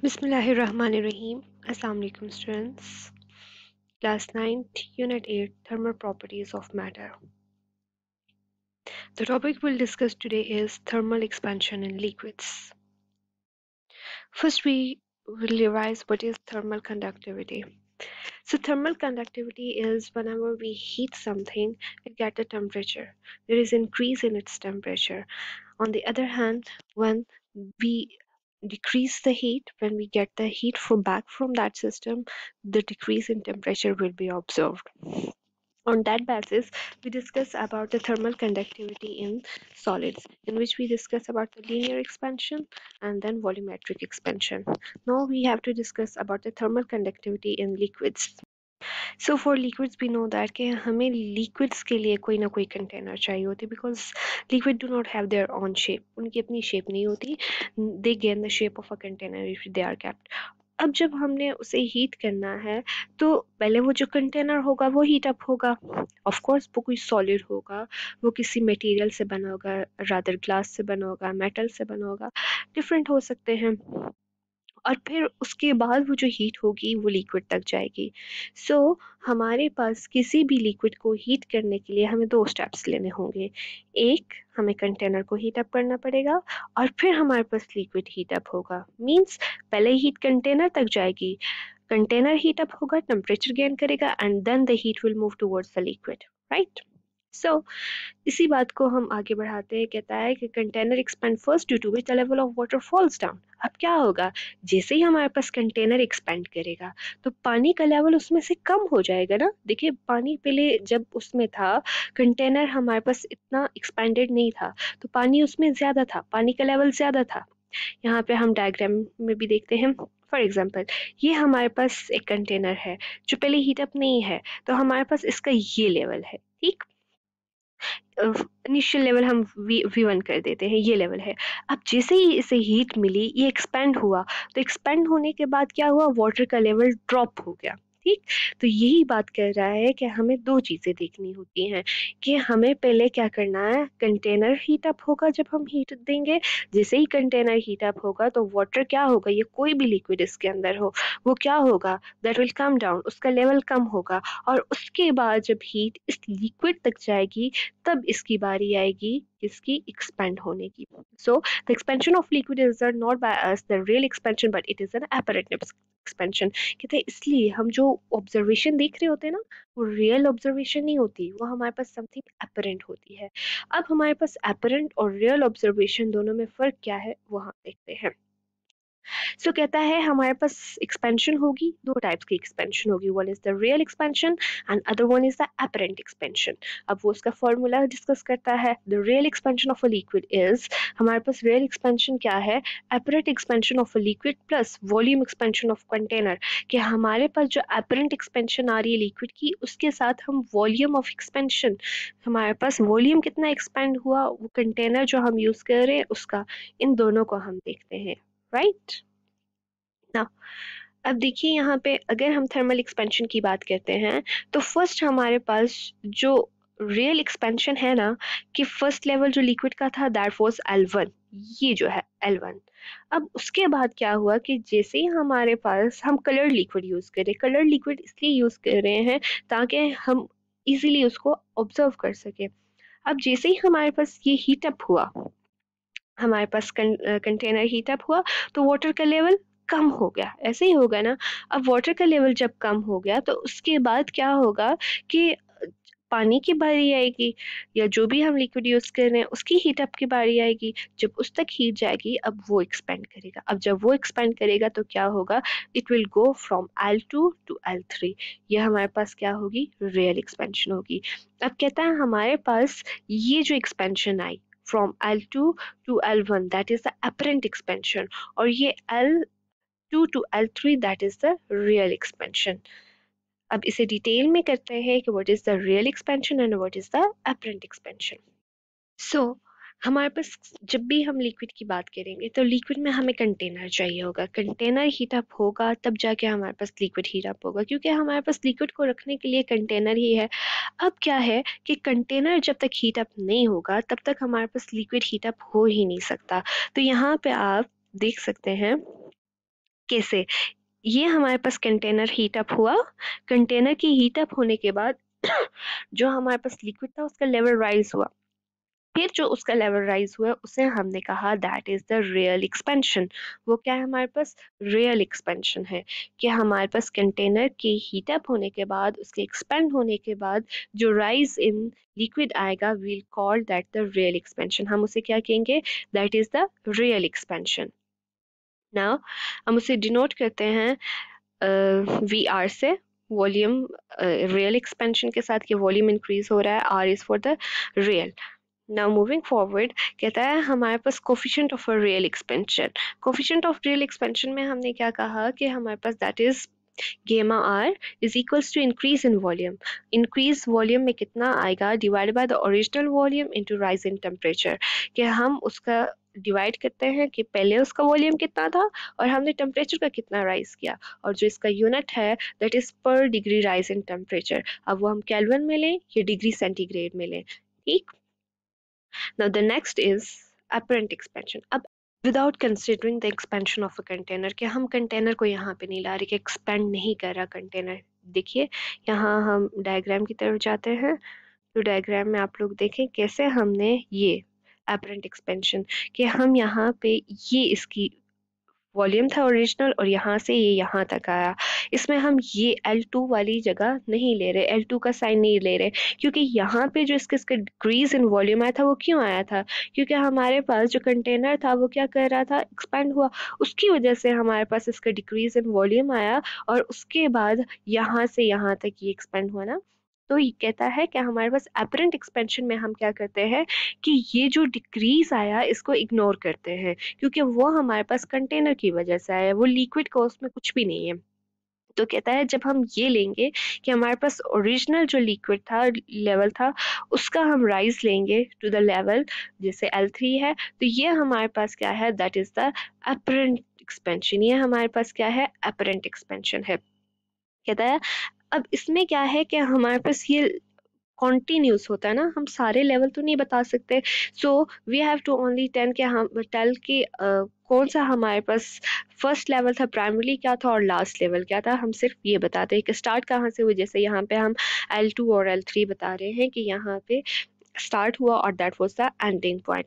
Bismillahirrahmanirrahim. Assalamu alaikum students. Class 9th, Unit 8, Thermal Properties of Matter. The topic we'll discuss today is thermal expansion in liquids. First, we will revise what is thermal conductivity. So thermal conductivity is whenever we heat something, it gets a temperature. There is increase in its temperature. On the other hand, when we decrease the heat when we get the heat from back from that system the decrease in temperature will be observed on that basis we discuss about the thermal conductivity in solids in which we discuss about the linear expansion and then volumetric expansion now we have to discuss about the thermal conductivity in liquids so for liquids भी know that कि हमें liquids के लिए कोई ना कोई container चाहिए होते because liquid do not have their own shape उनकी अपनी शेप नहीं होती they gain the shape of a container if they are kept अब जब हमने उसे हीट करना है तो पहले वो जो कंटेनर होगा वो हीट अप होगा ऑफ कोर्स वो कोई सॉलिड होगा वो किसी मटेरियल से बना होगा रादर ग्लास से बना होगा मेटल से बना होगा डिफरेंट हो सकते हैं और फिर उसके बाद वो जो हीट होगी वो लिक्विड तक जाएगी सो so, हमारे पास किसी भी लिक्विड को हीट करने के लिए हमें दो स्टेप्स लेने होंगे एक हमें कंटेनर को हीट अप करना पड़ेगा और फिर हमारे पास लिक्विड हीट अप होगा मींस पहले हीट कंटेनर तक जाएगी कंटेनर हीट अप होगा टेम्परेचर गेन करेगा and then the heat will move towards the liquid right so so, इसी बात को हम आगे बढ़ाते हैं कहता है कि container expand first due to which the level of water falls down अब क्या होगा जैसे ही हमारे पास कंटेनर एक्सपेंड करेगा तो पानी का लेवल उसमें से कम हो जाएगा ना देखिए पानी पहले जब उसमें था कंटेनर हमारे पास इतना एक्सपेंडेड नहीं था तो पानी उसमें ज़्यादा था पानी का लेवल ज़्यादा था यहाँ पे हम डायग्राम में भी देखते हैं फॉर एग्ज़ाम्पल ये हमारे पास एक कंटेनर है जो पहले हीटअप नहीं है तो हमारे पास इसका ये लेवल है ठीक इनिशियल लेवल हम वी वन कर देते हैं ये लेवल है अब जैसे ही इसे हीट मिली ये एक्सपेंड हुआ तो एक्सपेंड होने के बाद क्या हुआ वाटर का लेवल ड्रॉप हो गया ठीक तो यही बात कर रहा है कि हमें दो चीज़ें देखनी होती हैं कि हमें पहले क्या करना है कंटेनर हीट अप होगा जब हम हीट देंगे जैसे ही कंटेनर हीट अप होगा तो वाटर क्या होगा ये कोई भी लिक्विड इसके अंदर हो वो क्या होगा दैट विल कम डाउन उसका लेवल कम होगा और उसके बाद जब हीट इस लिक्विड तक जाएगी तब इसकी बारी आएगी इसकी एक्सपेंड होने की so the expansion of liquid is not by us the real expansion but it is an apparent expansion कहते हैं इसलिए हम जो ऑब्जर्वेशन देख रहे होते हैं ना वो रियल ऑब्जर्वेशन नहीं होती वो हमारे पास समथिंग अपरेंट होती है अब हमारे पास अपरेंट और रियल ऑब्जर्वेशन दोनों में फ़र्क क्या है वो हम देखते हैं सो so, कहता है हमारे पास एक्सपेंशन होगी दो टाइप्स की एक्सपेंशन होगी one is the real expansion and other one is the apparent expansion अब वो उसका फॉर्मूला डिस्कस करता है the real expansion of a liquid is हमारे पास रियल एक्सपेंशन क्या है apparent expansion of a liquid plus volume expansion of container कि हमारे पास जो अपरेंट एक्सपेंशन आ रही है लिक्विड की उसके साथ हम वॉल्यूम ऑफ एक्सपेंशन हमारे पास वॉल्यूम कितना एक्सपेंड हुआ वो कंटेनर जो हम यूज़ कर रहे हैं उसका इन दोनों को हम देखते हैं राइट right? ना अब देखिए यहाँ पे अगर हम थर्मल एक्सपेंशन की बात करते हैं तो फर्स्ट हमारे पास जो रियल एक्सपेंशन है ना कि फर्स्ट लेवल जो लिक्विड का था दैट वॉज एलवन ये जो है एलवन अब उसके बाद क्या हुआ कि जैसे ही हमारे पास हम कलर लिक्विड यूज़ करें कलर लिक्विड इसलिए यूज़ कर रहे हैं ताकि हम इजीली उसको ऑब्जर्व कर सकें अब जैसे ही हमारे पास ये हीटअप हुआ हमारे पास कंटेनर हीटअप हुआ तो वाटर का लेवल कम हो गया ऐसे ही होगा ना अब वाटर का लेवल जब कम हो गया तो उसके बाद क्या होगा कि पानी की बारी आएगी या जो भी हम लिक्विड यूज़ कर रहे हैं उसकी हीट अप की बारी आएगी जब उस तक हीट जाएगी अब वो एक्सपेंड करेगा अब जब वो एक्सपेंड करेगा तो क्या होगा it will go from L two to L three ये हमारे पास क्या होगी रियल एक्सपेंशन होगी अब कहता है हमारे पास ये जो expansion I from L two to L one that is the apparent expansion और ये L two to L three that is the real expansion अब इसे डिटेल में करते हैं कि what is the real expansion and what is the apparent expansion so हमारे पास जब भी हम लिक्विड की बात करेंगे तो लिक्विड में हमें कंटेनर चाहिए होगा कंटेनर हीट अप होगा तब जाके हमारे पास लिक्विड हीट अप होगा क्योंकि हमारे पास लिक्विड को रखने के लिए कंटेनर ही है अब क्या है कि कंटेनर जब तक हीट अप नहीं होगा तब तक हमारे पास लिक्विड हीट अप हो ही नहीं सकता तो यहाँ पे आप देख सकते हैं तरीके से ये हमारे पास कंटेनर हीट अप हुआ कंटेनर की हीट अप होने के बाद जो हमारे पास लिक्विड था उसका लेवल राइज हुआ फिर जो उसका लेवल राइज हुआ उसे हमने कहा that is the real expansion वो क्या है हमारे पास रियल एक्सपेंशन है कि हमारे पास कंटेनर के हीट अप होने के बाद उसके एक्सपेंड होने के बाद जो राइज इन लिक्विड आएगा we'll call that the real expansion हम उसे क्या कहेंगे that is the real expansion now हम उसे डिनोट करते हैं वी आर से वॉल्यूम रियल एक्सपेंशन के साथ ये वॉल्यूम इंक्रीज हो रहा है R is for the real now moving forward कहता है हमारे पास coefficient of a real expansion coefficient of real expansion में हमने क्या कहा कि हमारे पास that is gamma R is equals to increase in volume increase volume में कितना आएगा divide by the original volume into rise in temperature कि हम उसका डिवाइड करते हैं कि पहले उसका वॉल्यूम कितना था और हमने टेम्परेचर का कितना राइज किया और जो इसका यूनिट है that is per degree rise in temperature अब वो हम कैलवन में लें या डिग्री सेंटीग्रेड में लें ठीक now the next is apparent expansion अब without considering the expansion of a container कि हम कंटेनर को यहाँ पे नहीं ला रहे कि एक्सपेंड नहीं कर रहा कंटेनर देखिए यहाँ हम डायग्राम की तरफ जाते हैं तो डायग्राम में आप लोग देखें कैसे हमने ये एपरेंट एक्सपेंशन कि हम यहाँ पे ये इसकी वॉल्यूम था ओरिजिनल और यहाँ से ये यहाँ तक आया इसमें हम ये L2 वाली जगह नहीं ले रहे L2 का साइन नहीं ले रहे क्योंकि यहाँ पे जो इसके इसका डिक्रीज इन वॉल्यूम आया था वो क्यों आया था क्योंकि हमारे पास जो कंटेनर था वो क्या कर रहा था एक्सपेंड हुआ उसकी वजह से हमारे पास इसका डिक्रीज इन वॉल्यूम आया और उसके बाद यहाँ से यहाँ तक ये एक्सपेंड हुआ ना तो ये कहता है कि हमारे पास एपरेंट एक्सपेंशन में हम क्या करते हैं कि ये जो डिक्रीज आया इसको इग्नोर करते हैं क्योंकि वो हमारे पास कंटेनर की वजह से आया वो लिक्विड कॉस्ट में कुछ भी नहीं है तो कहता है जब हम ये लेंगे कि हमारे पास ओरिजिनल जो लिक्विड था लेवल था उसका हम राइज लेंगे टू द लेवल जैसे एल थ्री है तो ये हमारे पास क्या है that is the apparent expansion ये हमारे पास क्या है अपरेंट एक्सपेंशन है कहता है अब इसमें क्या है कि हमारे पास ये कॉन्टीन्यूस होता है ना हम सारे लेवल तो नहीं बता सकते so we have to only ten के हम टेल के कौन सा हमारे पास फर्स्ट लेवल था प्राइमरी क्या था और लास्ट लेवल क्या था हम सिर्फ ये बताते हैं कि स्टार्ट कहाँ से हुई जैसे यहाँ पे हम एल टू और एल थ्री बता रहे हैं कि यहाँ पे स्टार्ट हुआ और that was the ending point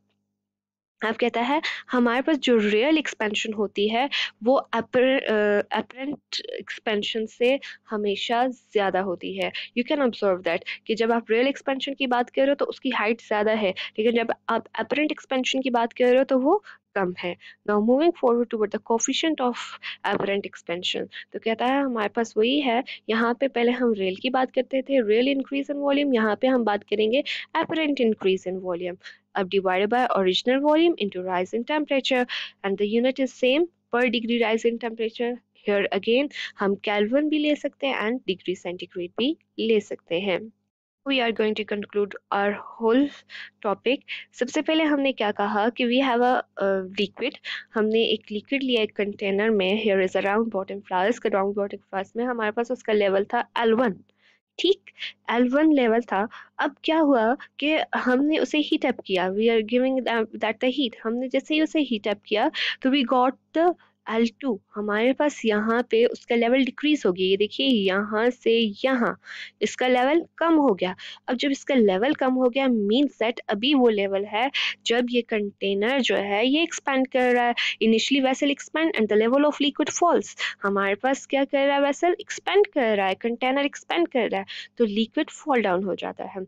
आप कहता है हमारे पास जो रियल एक्सपेंशन होती है वो अपरेंट एक्सपेंशन uh, से हमेशा ज़्यादा होती है यू कैन ऑब्जर्व दैट कि जब आप रियल एक्सपेंशन की बात कर रहे हो तो उसकी हाइट ज़्यादा है लेकिन जब आप अपरेंट एक्सपेंशन की बात कर रहे हो तो वो कम है now moving forward toward the coefficient of apparent expansion तो कहता है हमारे पास वही है यहाँ पे पहले हम रेल की बात करते थे रेल इंक्रीज इन वॉल्यूम यहाँ पे हम बात करेंगे एवरेंट इंक्रीज इन वॉल्यूम अब divided by original volume into rise in temperature and the unit is same per degree rise in temperature here again हम कैलवन भी ले सकते हैं एंड डिग्री सेंटीग्रेड भी ले सकते हैं we are going to conclude our whole topic सबसे पहले हमने क्या कहा कि वी हैव अ लिक्विड हमने एक लिक्विड लिया एक कंटेनर में here is a round bottom flask round bottom flask में हमारे पास उसका लेवल था एल वन ठीक एल वन लेवल था अब क्या हुआ कि हमने उसे हीट अप किया we are giving that the heat हमने जैसे ही उसे हीट अप किया तो we got the L two हमारे पास यहाँ पे उसका लेवल डिक्रीज हो गया ये देखिए यहाँ से यहाँ इसका लेवल कम हो गया अब जब इसका लेवल कम हो गया मीन सेट अभी वो लेवल है जब ये कंटेनर जो है ये एक्सपेंड कर रहा है initially vessel expand and the level of liquid falls हमारे पास क्या कर रहा है वेसल एक्सपेंड कर रहा है कंटेनर एक्सपेंड कर रहा है तो लिक्विड फॉल डाउन हो जाता है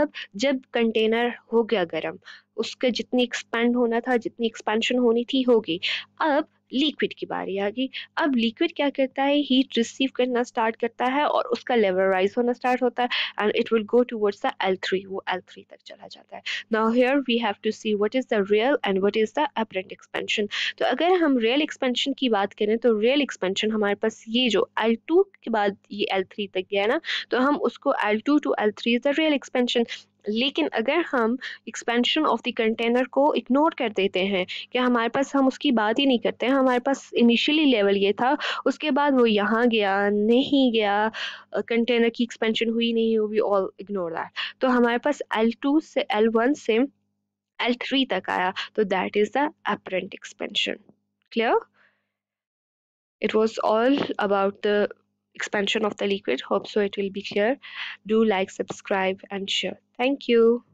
अब जब कंटेनर हो गया गर्म उसका जितनी एक्सपेंड होना था जितनी एक्सपेंशन होनी थी होगी अब लिक्विड की बारी आ गई अब लिक्विड क्या करता है हीट रिसीव करना स्टार्ट करता है और उसका लेवल राइज होना स्टार्ट होता है and it will go towards the L three वो एल थ्री तक चला जाता है now here we have to see what is the real and what is the apparent expansion तो अगर हम रियल एक्सपेंशन की बात करें तो रियल एक्सपेंशन हमारे पास ये जो एल टू के बाद ये एल थ्री तक गया ना तो हम उसको L two to L three is the real expansion लेकिन अगर हम एक्सपेंशन ऑफ द कंटेनर को इग्नोर कर देते हैं कि हमारे पास हम उसकी बात ही नहीं करते हैं हमारे पास इनिशियली लेवल ये था उसके बाद वो यहाँ गया नहीं गया कंटेनर की एक्सपेंशन हुई नहीं हुई ऑल इग्नोर दैट तो हमारे पास एल टू से एल वन से एल थ्री तक आया तो that is the apparent expansion clear it was all about the expansion of the liquid hope so it will be clear do like subscribe and share thank you